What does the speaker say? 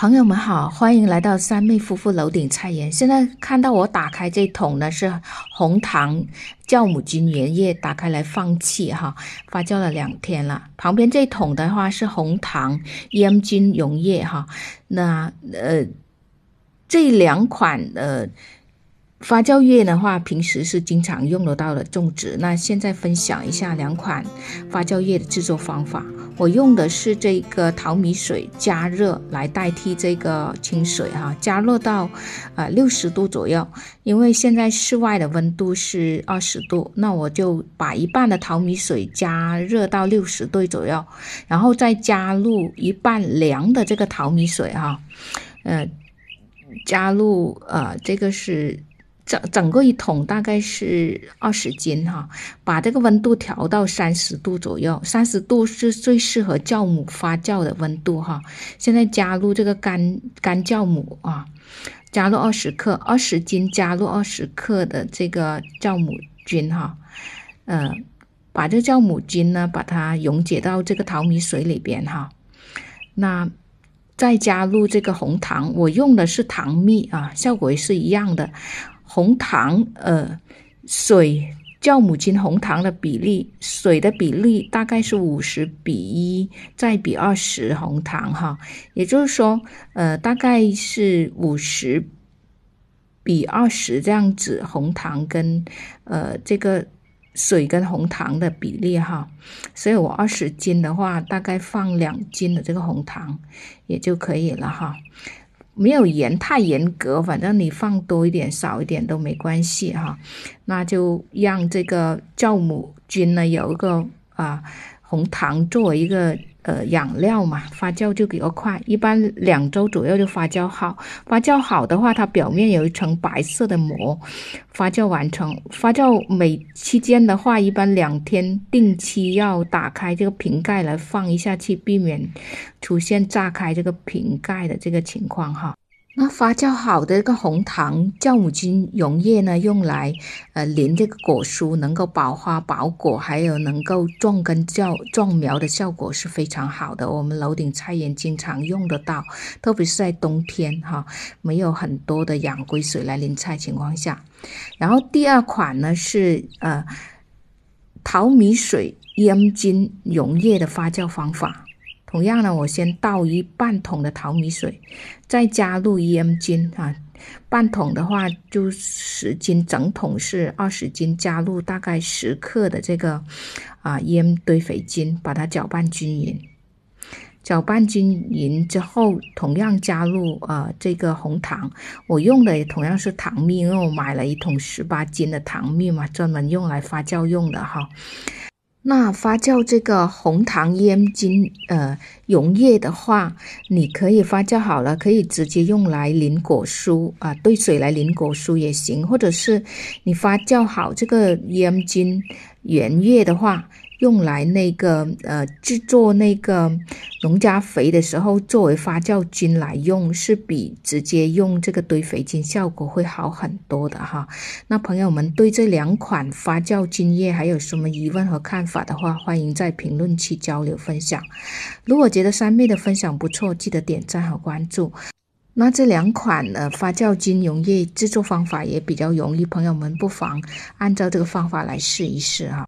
朋友们好，欢迎来到三妹夫妇楼顶菜园。现在看到我打开这桶呢是红糖酵母菌原液，打开来放气哈，发酵了两天了。旁边这桶的话是红糖烟菌溶液哈，那呃这两款的。发酵液的话，平时是经常用得到的种植。那现在分享一下两款发酵液的制作方法。我用的是这个淘米水加热来代替这个清水啊，加热到呃六十度左右，因为现在室外的温度是二十度，那我就把一半的淘米水加热到六十度左右，然后再加入一半凉的这个淘米水哈，呃，加入呃这个是。整整个一桶大概是二十斤哈，把这个温度调到三十度左右，三十度是最适合酵母发酵的温度哈。现在加入这个干干酵母啊，加入二十克，二十斤加入二十克的这个酵母菌哈，呃，把这酵母菌呢，把它溶解到这个淘米水里边哈。那再加入这个红糖，我用的是糖蜜啊，效果也是一样的。红糖，呃，水、酵母菌、红糖的比例，水的比例大概是五十比一，再比二十红糖，哈，也就是说，呃，大概是五十比二十这样子，红糖跟呃这个水跟红糖的比例，哈，所以我二十斤的话，大概放两斤的这个红糖也就可以了，哈。没有严太严格，反正你放多一点、少一点都没关系哈，那就让这个酵母菌呢有一个啊。红糖作为一个呃养料嘛，发酵就比较快，一般两周左右就发酵好。发酵好的话，它表面有一层白色的膜，发酵完成。发酵每期间的话，一般两天定期要打开这个瓶盖来放一下气，避免出现炸开这个瓶盖的这个情况哈。那发酵好的一个红糖酵母菌溶液呢，用来呃淋这个果蔬，能够保花保果，还有能够壮根叫壮苗的效果是非常好的。我们楼顶菜园经常用得到，特别是在冬天哈没有很多的养龟水来淋菜情况下。然后第二款呢是呃淘米水烟菌溶液的发酵方法。同样呢，我先倒一半桶的淘米水，再加入 m 斤啊，半桶的话就十斤，整桶是二十斤，加入大概十克的这个啊烟堆肥精，把它搅拌均匀。搅拌均匀之后，同样加入啊这个红糖，我用的也同样是糖蜜，因为我买了一桶十八斤的糖蜜嘛，专门用来发酵用的哈。那发酵这个红糖烟菌呃溶液的话，你可以发酵好了，可以直接用来淋果蔬啊，兑水来淋果蔬也行。或者是你发酵好这个烟菌原液的话。用来那个呃制作那个农家肥的时候，作为发酵菌来用，是比直接用这个堆肥菌效果会好很多的哈。那朋友们对这两款发酵菌液还有什么疑问和看法的话，欢迎在评论区交流分享。如果觉得三妹的分享不错，记得点赞和关注。那这两款的发酵菌溶液制作方法也比较容易，朋友们不妨按照这个方法来试一试哈。